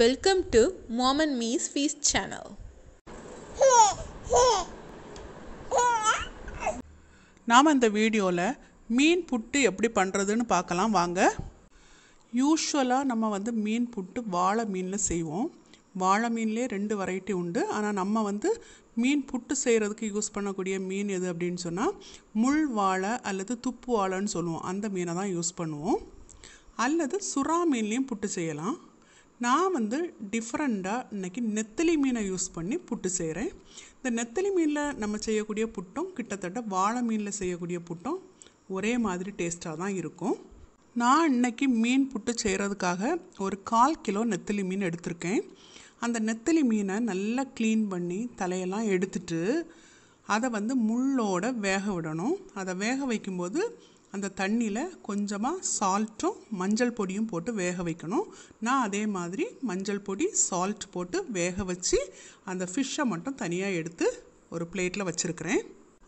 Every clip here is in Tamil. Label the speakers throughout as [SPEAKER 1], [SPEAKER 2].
[SPEAKER 1] வெல்கம் டு மாம் மீஸ் ஃபீஸ் சேனல் நாம் இந்த வீடியோவில் மீன் புட்டு எப்படி பண்ணுறதுன்னு பார்க்கலாம் வாங்க யூஸ்வலாக நம்ம வந்து மீன் புட்டு வாழை மீனில் செய்வோம் வாழை மீன்லேயே ரெண்டு வெரைட்டி உண்டு ஆனால் நம்ம வந்து மீன் புட்டு செய்கிறதுக்கு யூஸ் பண்ணக்கூடிய மீன் எது அப்படின்னு சொன்னால் முள் வாழை அல்லது துப்பு வாழைன்னு சொல்லுவோம் அந்த மீனை தான் யூஸ் பண்ணுவோம் அல்லது சுறா மீன்லேயும் புட்டு செய்யலாம் நான் வந்து டிஃப்ரெண்ட்டாக இன்றைக்கி நெத்தலி மீனை யூஸ் பண்ணி புட்டு செய்கிறேன் இந்த நெத்தலி மீனில் நம்ம செய்யக்கூடிய புட்டும் கிட்டத்தட்ட வாழை மீனில் செய்யக்கூடிய புட்டும் ஒரே மாதிரி டேஸ்ட்டாக தான் இருக்கும் நான் இன்றைக்கி மீன் புட்டு செய்கிறதுக்காக ஒரு கால் கிலோ நெத்தலி மீன் எடுத்திருக்கேன் அந்த நெத்தலி மீனை நல்லா க்ளீன் பண்ணி தலையெல்லாம் எடுத்துட்டு அதை வந்து முள்ளோட வேக விடணும் அதை வேக வைக்கும்போது அந்த தண்ணியில் கொஞ்சமாக சால்ட்டும் மஞ்சள் பொடியும் போட்டு வேக வைக்கணும் நான் அதே மாதிரி மஞ்சள் பொடி சால்ட் போட்டு வேக வச்சு அந்த ஃபிஷ்ஷை மட்டும் தனியாக எடுத்து ஒரு பிளேட்டில் வச்சுருக்கிறேன்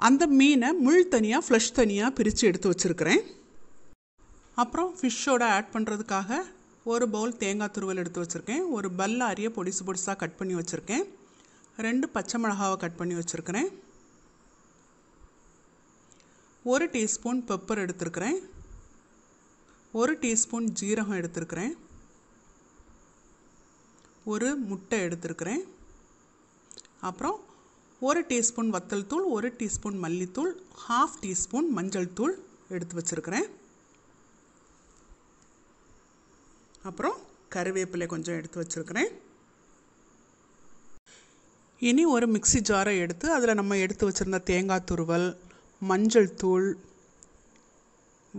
[SPEAKER 1] அந்த மீனை முள் தனியாக ஃப்ளஷ் தனியாக பிரித்து எடுத்து வச்சுருக்கிறேன் அப்புறம் ஃபிஷ்ஷோட ஆட் பண்ணுறதுக்காக ஒரு பவுல் தேங்காய் துருவல் எடுத்து வச்சுருக்கேன் ஒரு பல்லாரியை பொடிசு பொடிசாக கட் பண்ணி வச்சுருக்கேன் ரெண்டு பச்சை மிளகாவை கட் பண்ணி வச்சுருக்கிறேன் ஒரு டீஸ்பூன் பெப்பர் எடுத்திருக்கிறேன் ஒரு டீஸ்பூன் ஜீரகம் எடுத்திருக்கிறேன் ஒரு முட்டை எடுத்திருக்கிறேன் அப்புறம் ஒரு டீஸ்பூன் வத்தல் தூள் ஒரு டீஸ்பூன் மல்லித்தூள் ஹாஃப் டீஸ்பூன் மஞ்சள் தூள் எடுத்து வச்சுருக்கிறேன் அப்புறம் கருவேப்பிலை கொஞ்சம் எடுத்து வச்சுருக்கிறேன் இனி ஒரு மிக்சி ஜாரை எடுத்து அதில் நம்ம எடுத்து வச்சுருந்த தேங்காய் துருவல் மஞ்சள் தூள்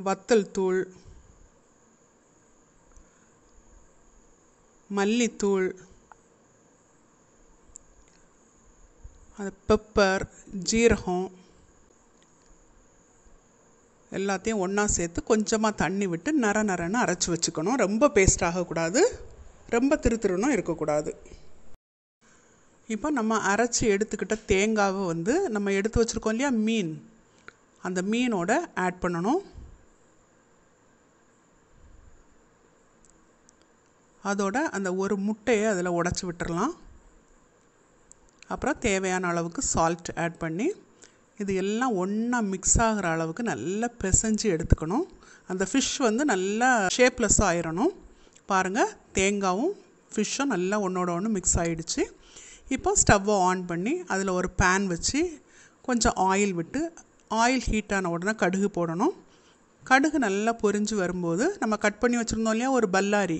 [SPEAKER 1] வத்தல் தூள் மல்லித்தூள் அது பெப்பர் ஜீரகம் எல்லாத்தையும் ஒன்றா சேர்த்து கொஞ்சமாக தண்ணி விட்டு நர நரன்னு அரைச்சி வச்சுக்கணும் ரொம்ப பேஸ்ட் ஆகக்கூடாது ரொம்ப திருத்திருனும் இருக்கக்கூடாது இப்போ நம்ம அரைச்சி எடுத்துக்கிட்ட தேங்காவை வந்து நம்ம எடுத்து வச்சுருக்கோம் இல்லையா மீன் அந்த மீனோட ஆட் பண்ணணும் அதோட அந்த ஒரு முட்டையை அதில் உடச்சி விட்டுறலாம் அப்புறம் தேவையான அளவுக்கு சால்ட் ஆட் பண்ணி இது எல்லாம் ஒன்றா மிக்ஸ் ஆகிற அளவுக்கு நல்லா பிசைஞ்சு எடுத்துக்கணும் அந்த ஃபிஷ் வந்து நல்லா ஷேப்லெஸ் ஆயிடணும் பாருங்கள் தேங்காவும் ஃபிஷ்ஷும் நல்லா ஒன்றோட ஒன்று மிக்ஸ் ஆகிடுச்சு இப்போ ஸ்டவ்வை ஆன் பண்ணி அதில் ஒரு பேன் வச்சு கொஞ்சம் ஆயில் விட்டு ஆயில் ஹீட் ஆன உடனே கடுகு போடணும் கடுகு நல்லா பொரிஞ்சு வரும்போது நம்ம கட் பண்ணி வச்சுருந்தோம் இல்லையா ஒரு பல்லாரி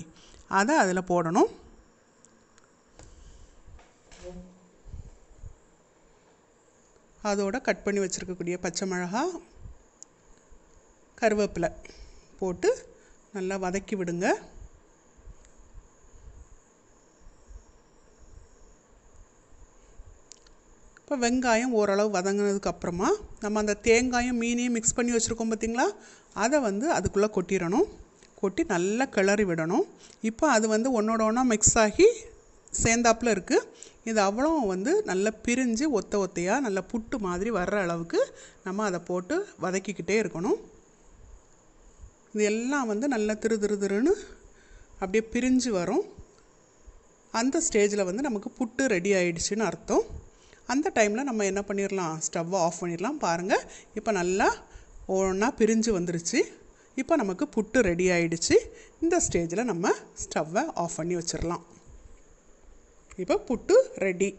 [SPEAKER 1] அதை அதில் போடணும் அதோட கட் பண்ணி வச்சுருக்கக்கூடிய பச்சை மிளகா கருவேப்பிலை போட்டு நல்லா வதக்கி விடுங்க இப்போ வெங்காயம் ஓரளவு வதங்கினதுக்கப்புறமா நம்ம அந்த தேங்காயும் மீனையும் மிக்ஸ் பண்ணி வச்சுருக்கோம் பார்த்திங்களா அதை வந்து அதுக்குள்ளே கொட்டிடணும் கொட்டி நல்லா கிளறி விடணும் இப்போ அது வந்து ஒன்றோட ஒன்றா மிக்ஸ் ஆகி சேர்ந்தாப்பில் இருக்குது இது அவ்வளோ வந்து நல்லா பிரிஞ்சு ஒத்த ஒத்தையாக நல்ல புட்டு மாதிரி வர்ற அளவுக்கு நம்ம அதை போட்டு வதக்கிக்கிட்டே இருக்கணும் இது எல்லாம் வந்து நல்லா திரு திரு திருன்னு அப்படியே பிரிஞ்சு வரும் அந்த ஸ்டேஜில் வந்து நமக்கு புட்டு ரெடி ஆயிடுச்சுன்னு அர்த்தம் அந்த டைமில் நம்ம என்ன பண்ணிடலாம் ஸ்டவ்வை ஆஃப் பண்ணிடலாம் பாருங்கள் இப்போ நல்லா ஒன்றா பிரிஞ்சு வந்துருச்சு இப்போ நமக்கு புட்டு ரெடி ஆகிடுச்சு இந்த ஸ்டேஜில் நம்ம ஸ்டவ்வை ஆஃப் பண்ணி வச்சிடலாம் இப்போ புட்டு ரெடி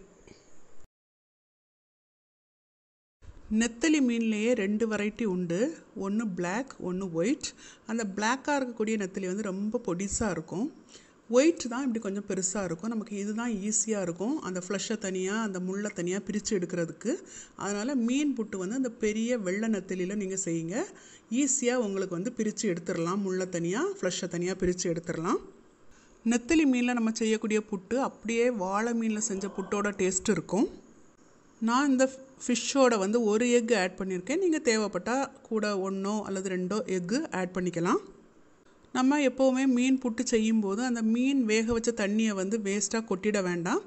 [SPEAKER 1] நெத்தலி மீன்லேயே ரெண்டு வெரைட்டி உண்டு ஒன்று பிளாக் ஒன்று ஒயிட் அந்த பிளாக்காக இருக்கக்கூடிய நெத்தலி வந்து ரொம்ப பொடிசாக இருக்கும் ஒயிட் தான் இப்படி கொஞ்சம் பெருசாக இருக்கும் நமக்கு இது தான் ஈஸியாக இருக்கும் அந்த ஃப்ளஷை தனியாக அந்த முள்ளை தனியாக பிரித்து எடுக்கிறதுக்கு அதனால் மீன் புட்டு வந்து அந்த பெரிய வெள்ளை நத்திலியில் நீங்கள் செய்யுங்க ஈஸியாக உங்களுக்கு வந்து பிரித்து எடுத்துடலாம் முள்ளை தனியாக ஃப்ளஷை தனியாக பிரித்து எடுத்துடலாம் நெத்திலி மீனில் நம்ம செய்யக்கூடிய புட்டு அப்படியே வாழை மீனில் செஞ்ச புட்டோட டேஸ்ட் இருக்கும் நான் இந்த ஃபிஷ்ஷோட வந்து ஒரு எக் ஆட் பண்ணியிருக்கேன் நீங்கள் தேவைப்பட்டால் கூட ஒன்றோ அல்லது ரெண்டோ எக்கு ஆட் பண்ணிக்கலாம் நம்ம எப்போவுமே மீன் புட்டு செய்யும்போது அந்த மீன் வேக வச்ச தண்ணியை வந்து வேஸ்ட்டாக கொட்டிட வேண்டாம்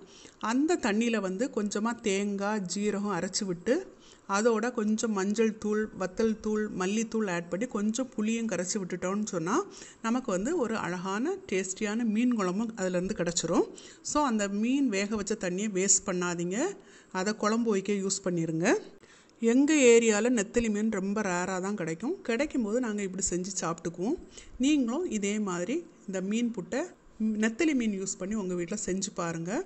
[SPEAKER 1] அந்த தண்ணியில் வந்து கொஞ்சமாக தேங்காய் ஜீரகம் அரைச்சி விட்டு அதோட கொஞ்சம் மஞ்சள் தூள் வத்தல் தூள் மல்லித்தூள் ஆட் பண்ணி கொஞ்சம் புளியும் கரைச்சி விட்டுட்டோன்னு சொன்னால் நமக்கு வந்து ஒரு அழகான டேஸ்டியான மீன் குழம்பும் அதிலேருந்து கிடச்சிரும் ஸோ அந்த மீன் வேக வச்ச தண்ணியை வேஸ்ட் பண்ணாதீங்க அதை குழம்பு வைக்க யூஸ் பண்ணிடுங்க எங்கள் ஏரியாவில் நெத்திலி மீன் ரொம்ப ரேராக தான் கிடைக்கும் கிடைக்கும் போது நாங்கள் இப்படி செஞ்சு சாப்பிட்டுக்குவோம் நீங்களும் இதே மாதிரி இந்த மீன் புட்டை நெத்திலி மீன் யூஸ் பண்ணி உங்கள் வீட்டில் செஞ்சு பாருங்கள்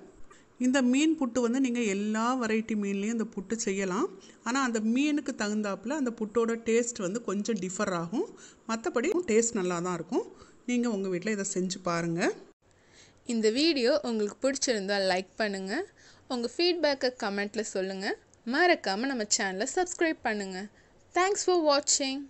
[SPEAKER 1] இந்த மீன் புட்டு வந்து நீங்கள் எல்லா வெரைட்டி மீன்லேயும் இந்த புட்டு செய்யலாம் ஆனால் அந்த மீனுக்கு தகுந்தாப்பில் அந்த புட்டோட டேஸ்ட் வந்து கொஞ்சம் டிஃபர் ஆகும் மற்றபடி டேஸ்ட் நல்லா தான் இருக்கும் நீங்கள் உங்கள் வீட்டில் இதை செஞ்சு பாருங்கள் இந்த வீடியோ உங்களுக்கு பிடிச்சிருந்தால் லைக் பண்ணுங்கள் உங்கள் ஃபீட்பேக்கை கமெண்ட்டில் சொல்லுங்கள் மறக்காமல் நம்ம சேனலை சப்ஸ்கிரைப் பண்ணுங்கள் தேங்க்ஸ் ஃபார் வாட்சிங்